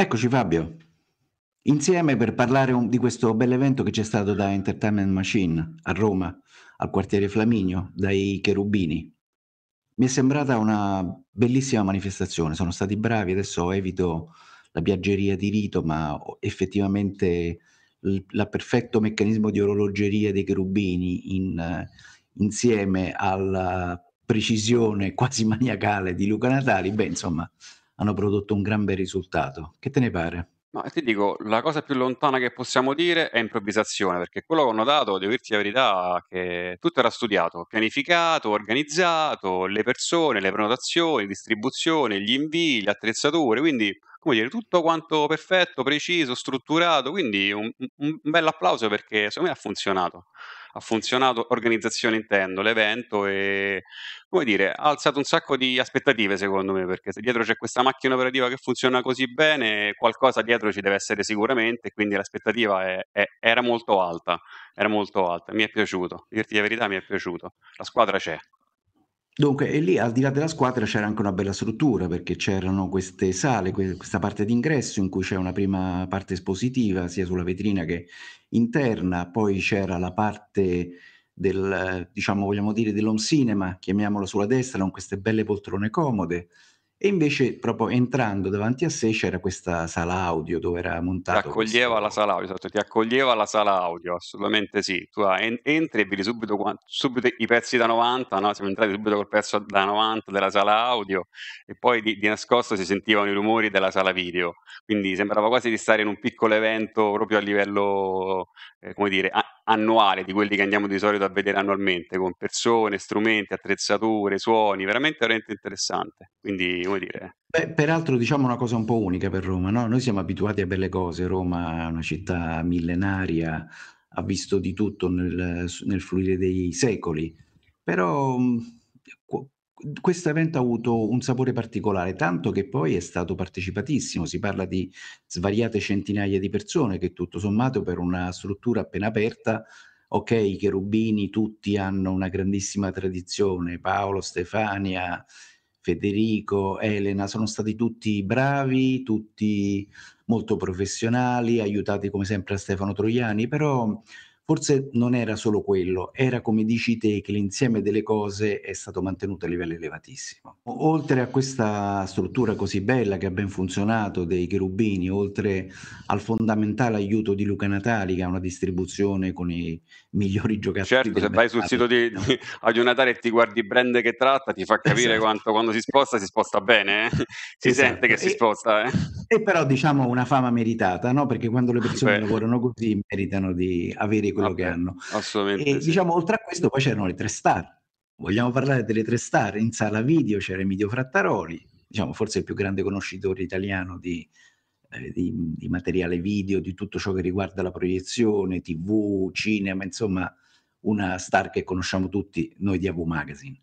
Eccoci Fabio, insieme per parlare un, di questo bell'evento che c'è stato da Entertainment Machine a Roma, al quartiere Flaminio, dai Cherubini. Mi è sembrata una bellissima manifestazione, sono stati bravi, adesso evito la piaggeria di rito, ma effettivamente il la perfetto meccanismo di orologeria dei Cherubini in, eh, insieme alla precisione quasi maniacale di Luca Natali, beh insomma hanno prodotto un gran bel risultato. Che te ne pare? No, ti dico, la cosa più lontana che possiamo dire è improvvisazione, perché quello che ho notato, devo dirti la verità, è che tutto era studiato, pianificato, organizzato, le persone, le prenotazioni, distribuzione, gli invii, le attrezzature, quindi, come dire, tutto quanto perfetto, preciso, strutturato, quindi un, un bel applauso perché secondo me ha funzionato ha funzionato, organizzazione intendo, l'evento e come dire, ha alzato un sacco di aspettative secondo me, perché se dietro c'è questa macchina operativa che funziona così bene, qualcosa dietro ci deve essere sicuramente, quindi l'aspettativa è, è, era molto alta, era molto alta, mi è piaciuto, dirti la verità mi è piaciuto, la squadra c'è. Dunque, e lì al di là della squadra c'era anche una bella struttura perché c'erano queste sale, questa parte d'ingresso in cui c'è una prima parte espositiva sia sulla vetrina che interna, poi c'era la parte del, diciamo, vogliamo dire dell'home cinema, chiamiamola sulla destra, con queste belle poltrone comode, e invece proprio entrando davanti a sé c'era questa sala audio dove era montata. Ti accoglieva questo... la sala audio, esatto, ti accoglieva la sala audio, assolutamente sì. Tu ah, entri e vedi subito, subito i pezzi da 90, no? siamo entrati subito col pezzo da 90 della sala audio e poi di, di nascosto si sentivano i rumori della sala video, quindi sembrava quasi di stare in un piccolo evento proprio a livello, eh, come dire, a- annuale di quelli che andiamo di solito a vedere annualmente, con persone, strumenti, attrezzature, suoni, veramente, veramente interessante. Quindi come dire... Beh, peraltro diciamo una cosa un po' unica per Roma, no? noi siamo abituati a belle cose, Roma è una città millenaria, ha visto di tutto nel, nel fluire dei secoli, però mm, questo evento ha avuto un sapore particolare, tanto che poi è stato partecipatissimo, si parla di svariate centinaia di persone che tutto sommato per una struttura appena aperta, ok, i cherubini tutti hanno una grandissima tradizione, Paolo, Stefania, Federico, Elena, sono stati tutti bravi, tutti molto professionali, aiutati come sempre a Stefano Troiani, però forse non era solo quello, era come dici te che l'insieme delle cose è stato mantenuto a livello elevatissimo. Oltre a questa struttura così bella che ha ben funzionato dei cherubini, oltre al fondamentale aiuto di Luca Natali che ha una distribuzione con i migliori giocatori. Certo, se vai sul sito di, di Audio Natale e ti guardi i brand che tratta, ti fa esatto. capire esatto. quanto quando si sposta si sposta bene, eh? si esatto. sente che e, si sposta. Eh? E però diciamo una fama meritata, no? perché quando le persone Beh. lavorano così meritano di avere quello Vabbè, che hanno. Assolutamente. E sì. diciamo oltre a questo poi c'erano le tre star. Vogliamo parlare delle tre star? In sala video c'era Emilio Frattaroli, diciamo forse il più grande conoscitore italiano di eh, di, di, materiale video, di tutto ciò che riguarda la proiezione, tv, cinema, insomma una star che conosciamo tutti noi di AV Magazine.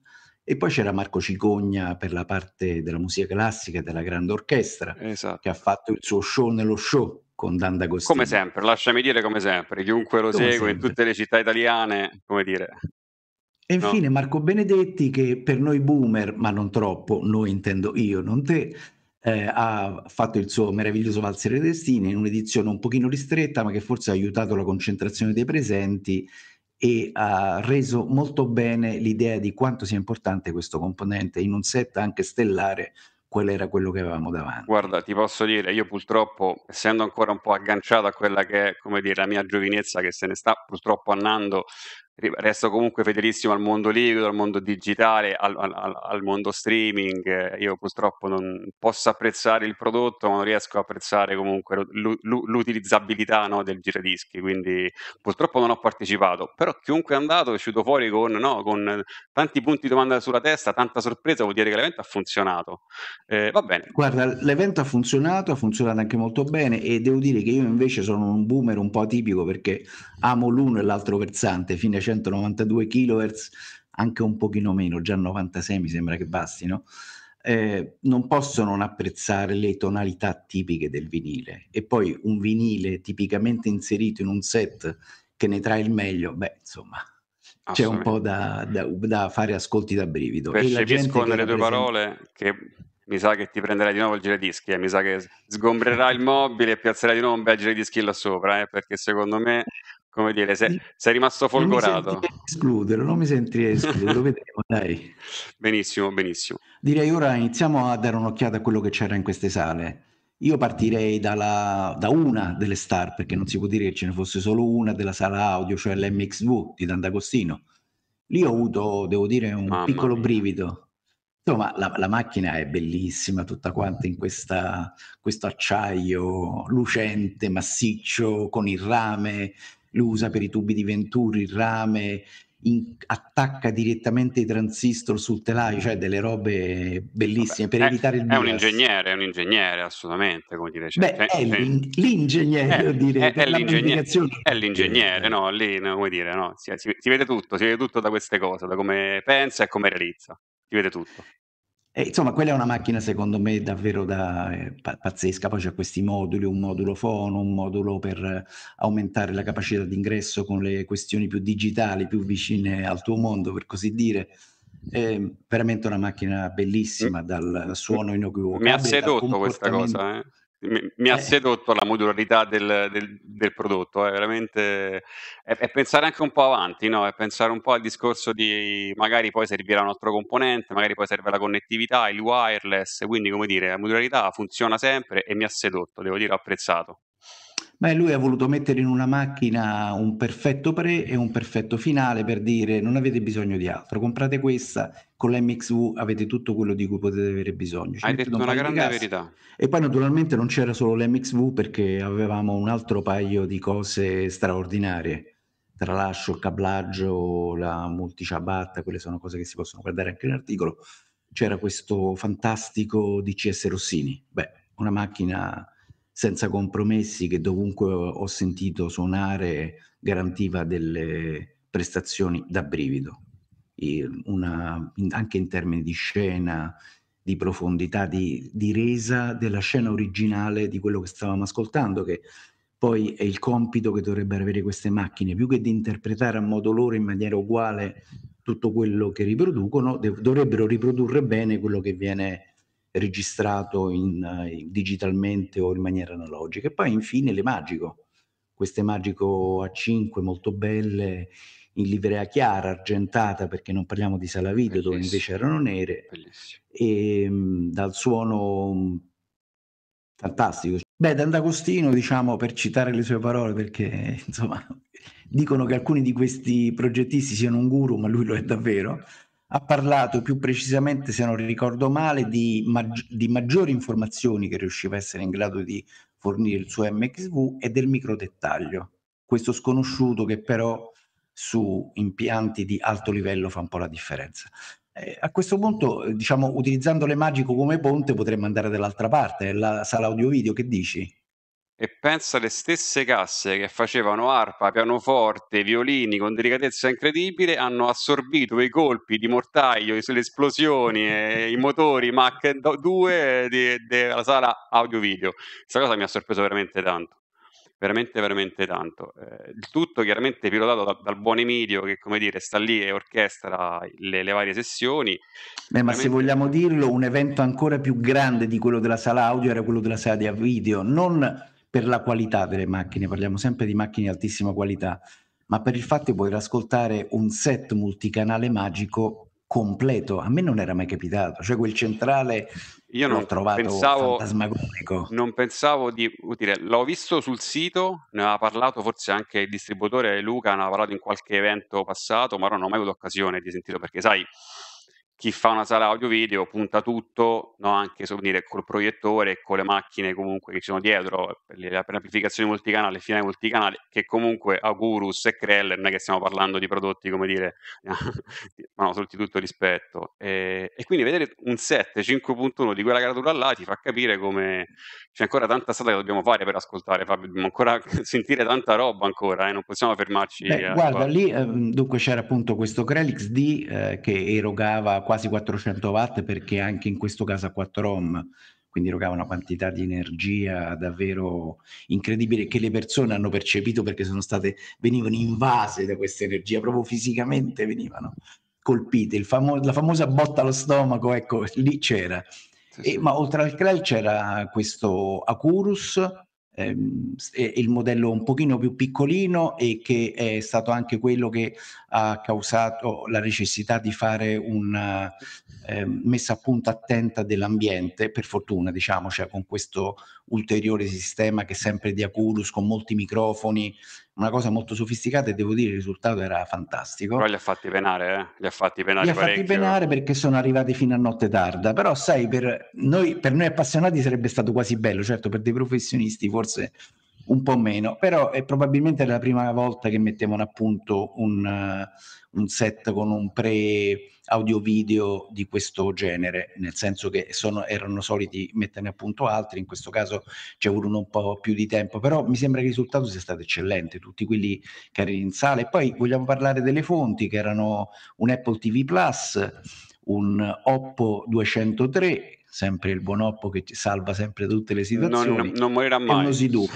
E poi c'era Marco Cicogna per la parte della musica classica e della grande orchestra, esatto. che ha fatto il suo show nello show con Danda D'Agostino. Come sempre, lasciami dire come sempre, chiunque lo come segue sempre. in tutte le città italiane, come dire. E infine no. Marco Benedetti che per noi boomer, ma non troppo, noi intendo io, non te, eh, ha fatto il suo meraviglioso valzer dei destini in un'edizione un pochino ristretta ma che forse ha aiutato la concentrazione dei presenti e ha reso molto bene l'idea di quanto sia importante questo componente in un set anche stellare qual era quello che avevamo davanti. Guarda, ti posso dire, io purtroppo, essendo ancora un po' agganciato a quella che è, come dire, la mia giovinezza che se ne sta purtroppo andando, resto comunque fedelissimo al mondo liquido, al mondo digitale, al, al, al, mondo streaming. Io purtroppo non posso apprezzare il prodotto, ma non riesco a apprezzare comunque l'utilizzabilità no, del giradischi. Quindi purtroppo non ho partecipato. Però chiunque è andato è uscito fuori con, no, con, tanti punti di domanda sulla testa, tanta sorpresa, vuol dire che l'evento ha funzionato. Eh, va bene. Guarda, l'evento ha funzionato, ha funzionato anche molto bene e devo dire che io invece sono un boomer un po' atipico perché amo l'uno e l'altro versante Fine 292 kHz, anche un pochino meno, già 96 mi sembra che bastino, eh, non posso non apprezzare le tonalità tipiche del vinile. E poi un vinile tipicamente inserito in un set che ne trae il meglio, beh, insomma, c'è un po' da, mm-hmm. da, da, fare ascolti da brivido. Percepisco nelle tue parole che mi sa che ti prenderai di nuovo il giradischi, eh? mi sa che sgombrerai il mobile e piazzerai di nuovo un bel giradischi là sopra, eh? perché secondo me come dire, sei, sei rimasto folgorato. Non mi escludere, non mi sentirei escludere, lo vedremo, dai. Benissimo, benissimo. Direi ora iniziamo a dare un'occhiata a quello che c'era in queste sale. Io partirei dalla, da una delle star, perché non si può dire che ce ne fosse solo una della sala audio, cioè l'MXV di D'Antagostino. Lì ho avuto, devo dire, un Mamma piccolo mia. brivido. Insomma, la, la, macchina è bellissima, tutta quanta in questa, questo acciaio lucente, massiccio, con il rame, lo usa per i tubi di Venturi, il rame, in, attacca direttamente i transistor sul telaio, cioè delle robe bellissime Vabbè, per è, evitare il bias. È un ingegnere, è un ingegnere assolutamente, come dire. Cioè, Beh, cioè, è cioè, l'in, l'ingegnere, è, eh, dire, è, è l'ingegnere, è l'ingegnere, no, lì, no, come dire, no, si, si, si, vede tutto, si vede tutto da queste cose, da come pensa e come realizza, si vede tutto. E, eh, insomma, quella è una macchina secondo me davvero da, eh, pazzesca, poi c'è questi moduli, un modulo fono, un modulo per aumentare la capacità d'ingresso con le questioni più digitali, più vicine al tuo mondo, per così dire. È veramente una macchina bellissima mm. dal suono inequivocabile. Mi ha seduto questa cosa. Eh? mi, mi eh. ha sedotto la modularità del, del, del prodotto, è eh, veramente è, è, pensare anche un po' avanti, no? è pensare un po' al discorso di magari poi servirà un altro componente, magari poi serve la connettività, il wireless, quindi come dire, la modularità funziona sempre e mi ha sedotto, devo dire, ho apprezzato. Beh, lui ha voluto mettere in una macchina un perfetto pre e un perfetto finale per dire non avete bisogno di altro, comprate questa, con la MXV avete tutto quello di cui potete avere bisogno. Ci Hai detto un una grande verità. E poi naturalmente non c'era solo la MXV perché avevamo un altro paio di cose straordinarie. Tralascio il cablaggio, la multiciabatta, quelle sono cose che si possono guardare anche in articolo. C'era questo fantastico DCS Rossini. Beh, una macchina senza compromessi che dovunque ho sentito suonare garantiva delle prestazioni da brivido, Una, anche in termini di scena, di profondità, di, di, resa della scena originale di quello che stavamo ascoltando, che poi è il compito che dovrebbero avere queste macchine, più che di interpretare a modo loro in maniera uguale tutto quello che riproducono, dovrebbero riprodurre bene quello che viene registrato in, uh, digitalmente o in maniera analogica. E poi infine le magico, queste magico a 5 molto belle in livrea chiara, argentata, perché non parliamo di sala video dove invece erano nere, e mh, ehm, dal suono mh, mm, fantastico. Beh, D'Antagostino, diciamo, per citare le sue parole, perché insomma, dicono che alcuni di questi progettisti siano un guru, ma lui lo è davvero ha parlato più precisamente, se non ricordo male, di, maggi- di maggiori informazioni che riusciva a essere in grado di fornire il suo MXV e del micro dettaglio. questo sconosciuto che però su impianti di alto livello fa un po' la differenza. Eh, a questo punto, diciamo, utilizzando le magico come ponte, potremmo andare dall'altra parte, la sala audio video, che dici? e pensa alle stesse casse che facevano arpa, pianoforte, violini con delicatezza incredibile, hanno assorbito i colpi di mortaio, le esplosioni, e i motori Mach 2 della sala audio-video. Questa cosa mi ha sorpreso veramente tanto. Veramente, veramente tanto. Eh, il tutto chiaramente pilotato da, dal buon Emilio, che come dire sta lì e orchestra le, le varie sessioni. Beh, ma se vogliamo dirlo, un evento ancora più grande di quello della sala audio era quello della sala di video, non per la qualità delle macchine, parliamo sempre di macchine di altissima qualità, ma per il fatto di poter ascoltare un set multicanale magico completo. A me non era mai capitato, cioè quel centrale io non l'ho trovato pensavo, fantasmagorico. Non pensavo di dire, l'ho visto sul sito, ne aveva parlato forse anche il distributore Luca, ne aveva parlato in qualche evento passato, ma non ho mai avuto occasione di sentirlo perché sai chi fa una sala audio video punta tutto, no? anche so dire, col proiettore e con le macchine comunque che ci sono dietro, per l'amplificazione multicanale, finale multicanale, che comunque Augurus e Krell non è che stiamo parlando di prodotti, come dire, ma no, tutti tutto rispetto. E, e, quindi vedere un 7, 5.1 di quella caratura là ti fa capire come c'è ancora tanta strada che dobbiamo fare per ascoltare, Fabio, dobbiamo ancora sentire tanta roba ancora, eh? non possiamo fermarci. Beh, guarda, lì ehm, dunque c'era appunto questo Krell XD eh, che erogava quasi 400 watt perché anche in questo caso a 4 ohm quindi erogava una quantità di energia davvero incredibile che le persone hanno percepito perché sono state, venivano invase da questa energia, proprio fisicamente venivano colpite. Il Famo- la famosa botta allo stomaco, ecco, lì c'era. Sì, sì. E, ma oltre al Krell c'era questo Acurus, Ehm, il modello un pochino più piccolino e che è stato anche quello che ha causato la necessità di fare una eh, messa a punto attenta dell'ambiente, per fortuna diciamo, cioè con questo ulteriore sistema che è sempre di Aculus con molti microfoni, una cosa molto sofisticata e devo dire il risultato era fantastico. Però li ha fatti penare, eh? Li ha fatti penare Li ha fatti penare perché sono arrivati fino a notte tarda, però sai, per noi, per noi appassionati sarebbe stato quasi bello, certo per dei professionisti forse un po' meno, però è probabilmente la prima volta che mettevano a punto un, uh, un set con un pre audio video di questo genere, nel senso che sono, erano soliti metterne a punto altri, in questo caso ci è voluto un po' più di tempo, però mi sembra che il risultato sia stato eccellente, tutti quelli che erano in sala e poi vogliamo parlare delle fonti che erano un Apple TV Plus, un Oppo 203, sempre il buon Oppo che ci salva sempre tutte le situazioni. Non, non, morirà mai. Lo si Siduc,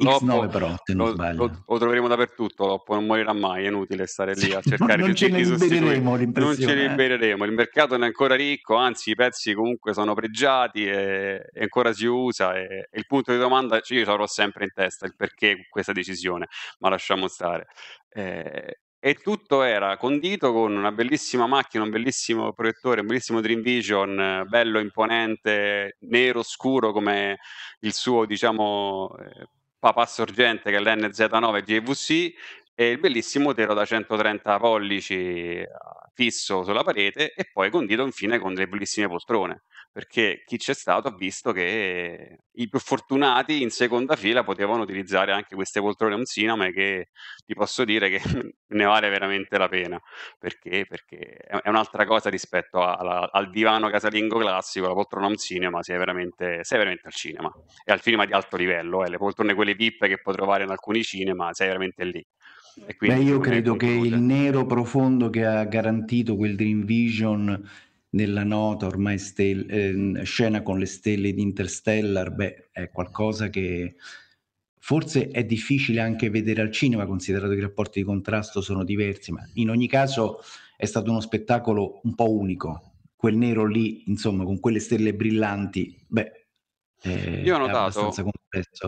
X9 però, se non lo, sbaglio. Lo, lo, troveremo dappertutto, L'Oppo non morirà mai, è inutile stare lì a cercare non, non ce libereremo Non ce ne eh. libereremo, il mercato non è ancora ricco, anzi i pezzi comunque sono pregiati e, e ancora si usa e, e, il punto di domanda cioè io avrò sempre in testa il perché questa decisione, ma lasciamo stare. Eh, e tutto era condito con una bellissima macchina, un bellissimo proiettore, un bellissimo Dream Vision, bello, imponente, nero, scuro come il suo, diciamo, eh, papà sorgente che è l'NZ9 GVC e il bellissimo telo da 130 pollici eh, fisso sulla parete e poi condito infine con delle bellissime poltrone perché chi c'è stato ha visto che i più fortunati in seconda fila potevano utilizzare anche queste poltrone un cinema che ti posso dire che ne vale veramente la pena, perché, perché è un'altra cosa rispetto alla, al divano casalingo classico, la poltrona un cinema, sei veramente, sei veramente al cinema, è al cinema di alto livello, eh, le poltrone quelle VIP che puoi trovare in alcuni cinema, sei veramente lì. Beh, io credo che il nero profondo che ha garantito quel Dream Vision nella nota ormai stel- eh, scena con le stelle di Interstellar, beh, è qualcosa che forse è difficile anche vedere al cinema, considerato che i rapporti di contrasto sono diversi, ma in ogni caso è stato uno spettacolo un po' unico. Quel nero lì, insomma, con quelle stelle brillanti, beh, è, eh, Io ho notato,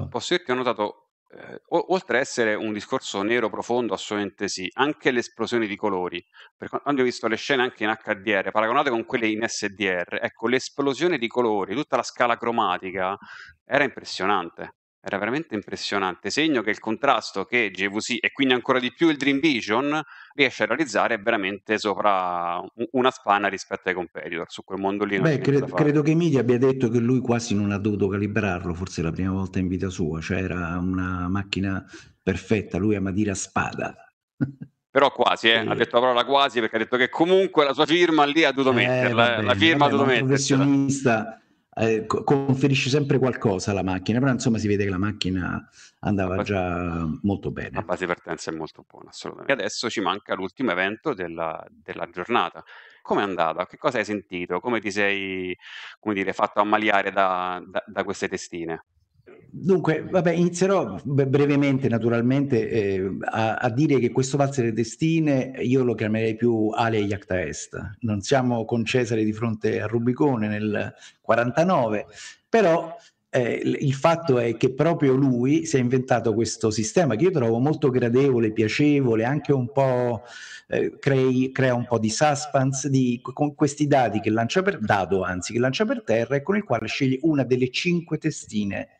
posso dire ho notato eh, oltre a essere un discorso nero profondo, assolutamente sì, anche le esplosioni di colori, per quando ho visto le scene anche in HDR, paragonate con quelle in SDR, ecco, l'esplosione di colori, tutta la scala cromatica era impressionante. Era veramente impressionante, segno che il contrasto che GVC e quindi ancora di più il Dream Vision riesce a realizzare è veramente sopra una spanna rispetto ai competitor, su quel mondo lì. Beh, cre- credo che Emilia abbia detto che lui quasi non ha dovuto calibrarlo, forse la prima volta in vita sua, cioè era una macchina perfetta, lui ama dire a spada. però quasi, eh? ha eh. detto la parola quasi perché ha detto che comunque la sua firma lì ha dovuto eh, eh vabbè, la firma vabbè, ha dovuto metterla. professionista eh, conferisce sempre qualcosa alla macchina, però insomma si vede che la macchina andava la già molto bene. La base partenza è molto buona, assolutamente. E adesso ci manca l'ultimo evento della, della giornata. Come è andata? Che cosa hai sentito? Come ti sei, come dire, fatto ammaliare da, da, da queste testine? Dunque, vabbè, inizierò brevemente, naturalmente, eh, a, a, dire che questo valzer destine io lo chiamerei più Ale Iacta Est. Non siamo con Cesare di fronte a Rubicone nel 49, però eh, il fatto è che proprio lui si è inventato questo sistema che io trovo molto gradevole, piacevole, anche un po' eh, crei, crea un po' di suspense di, con questi dati che lancia per, dado, anzi, che lancia per terra e con il quale sceglie una delle cinque testine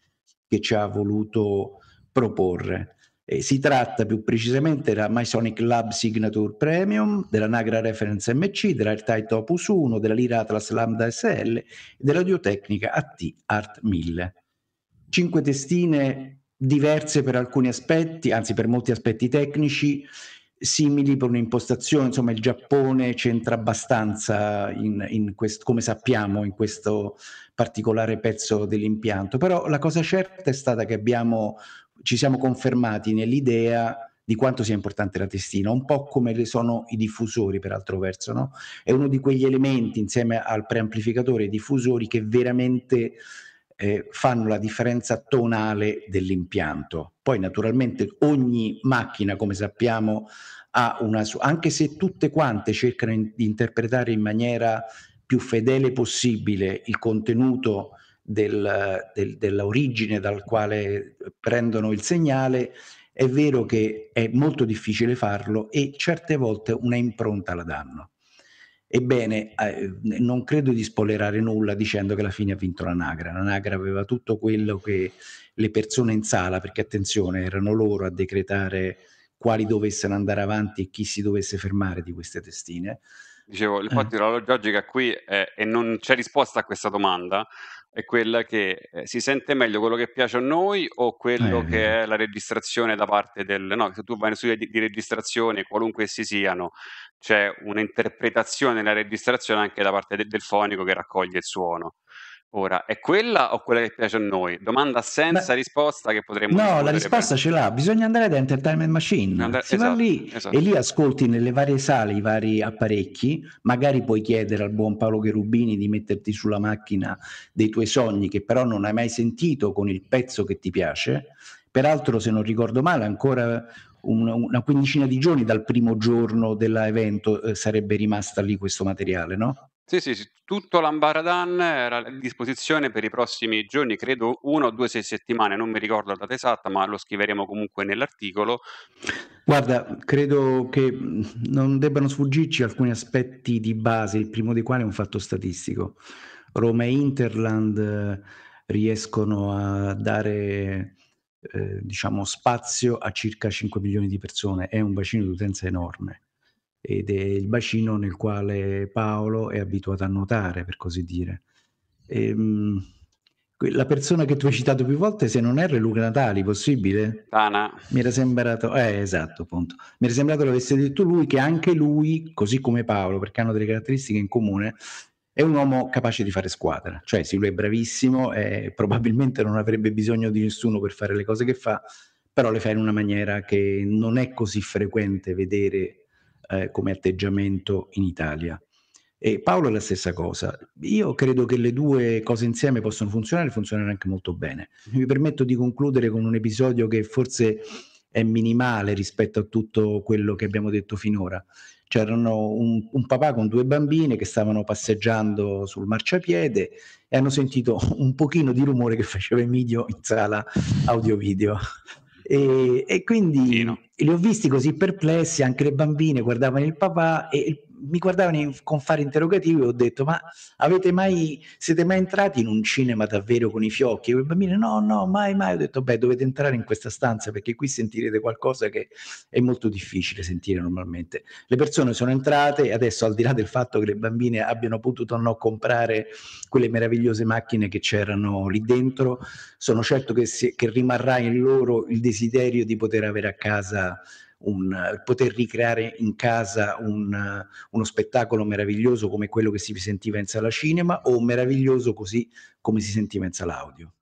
che ci ha voluto proporre. Eh, si tratta più precisamente della Masonic Lab Signature Premium, della Nagra Reference MC, della Airtight Opus 1, della Lira Atlas Lambda SL e Diotecnica AT Art 1000. Cinque testine diverse per alcuni aspetti, anzi per molti aspetti tecnici, simili per un'impostazione, insomma il Giappone c'entra abbastanza in, in quest, come sappiamo in questo particolare pezzo dell'impianto, però la cosa certa è stata che abbiamo, ci siamo confermati nell'idea di quanto sia importante la testina, un po' come le sono i diffusori per altro verso, no? È uno di quegli elementi insieme al preamplificatore e ai diffusori che veramente eh, fanno la differenza tonale dell'impianto. Poi naturalmente ogni macchina, come sappiamo, ha una sua, anche se tutte quante cercano in, di interpretare in maniera più fedele possibile il contenuto del, del, dell'origine dal quale prendono il segnale, è vero che è molto difficile farlo e certe volte una impronta la danno. Ebbene, eh, eh, non credo di spoilerare nulla dicendo che alla fine ha vinto l'Anagra. L'Anagra aveva tutto quello che le persone in sala, perché attenzione, erano loro a decretare quali dovessero andare avanti e chi si dovesse fermare di queste testine. Dicevo, infatti eh. la logica qui è, eh, e non c'è risposta a questa domanda, è quella che eh, si sente meglio quello che piace a noi o quello eh, che è la registrazione da parte del... No, se tu vai in studio di, di registrazione, qualunque essi siano, c'è un'interpretazione nella registrazione anche da parte del, del fonico che raccoglie il suono. Ora, è quella o quella che piace a noi? Domanda senza Beh, risposta che potremmo... No, la risposta per... ce l'ha, bisogna andare da Entertainment Machine, Andare, si esatto, va lì esatto. e lì ascolti nelle varie sale i vari apparecchi, magari puoi chiedere al buon Paolo Cherubini di metterti sulla macchina dei tuoi sogni che però non hai mai sentito con il pezzo che ti piace, peraltro se non ricordo male ancora una, una quindicina di giorni dal primo giorno dell'evento eh, sarebbe rimasta lì questo materiale, no? Sì, sì, sì, tutto l'Ambaradan era a disposizione per i prossimi giorni, credo una o due, sei settimane, non mi ricordo la data esatta, ma lo scriveremo comunque nell'articolo. Guarda, credo che mm, non debbano sfuggirci alcuni aspetti di base, il primo dei quali è un fatto statistico. Roma e Interland eh, riescono a dare eh, diciamo, spazio a circa 5 milioni di persone, è un bacino di utenza enorme ed è il bacino nel quale Paolo è abituato a nuotare, per così dire. Ehm, e, mh, la persona che tu hai citato più volte, se non erro, è Luca Natali, possibile? Tana. Mi era sembrato, eh, esatto, appunto. Mi era sembrato l'avesse detto lui che anche lui, così come Paolo, perché hanno delle caratteristiche in comune, è un uomo capace di fare squadra, cioè sì, lui è bravissimo e probabilmente non avrebbe bisogno di nessuno per fare le cose che fa, però le fa in una maniera che non è così frequente vedere eh, come atteggiamento in Italia. E Paolo è la stessa cosa. Io credo che le due cose insieme possono funzionare e funzionare anche molto bene. Mi permetto di concludere con un episodio che forse è minimale rispetto a tutto quello che abbiamo detto finora, c'erano un, un, papà con due bambine che stavano passeggiando sul marciapiede e hanno sentito un pochino di rumore che faceva Emilio in sala audio-video. E, e quindi li ho visti così perplessi, anche le bambine guardavano il papà e il, mi guardavano con fare interrogativo e ho detto ma avete mai, siete mai entrati in un cinema davvero con i fiocchi? E i bambini no, no, mai, mai. Ho detto beh dovete entrare in questa stanza perché qui sentirete qualcosa che è molto difficile sentire normalmente. Le persone sono entrate, adesso al di là del fatto che le bambine abbiano potuto o no comprare quelle meravigliose macchine che c'erano lì dentro, sono certo che, si, che rimarrà in loro il desiderio di poter avere a casa un, poter ricreare in casa un, uno spettacolo meraviglioso come quello che si sentiva in sala cinema o meraviglioso così come si sentiva in sala audio.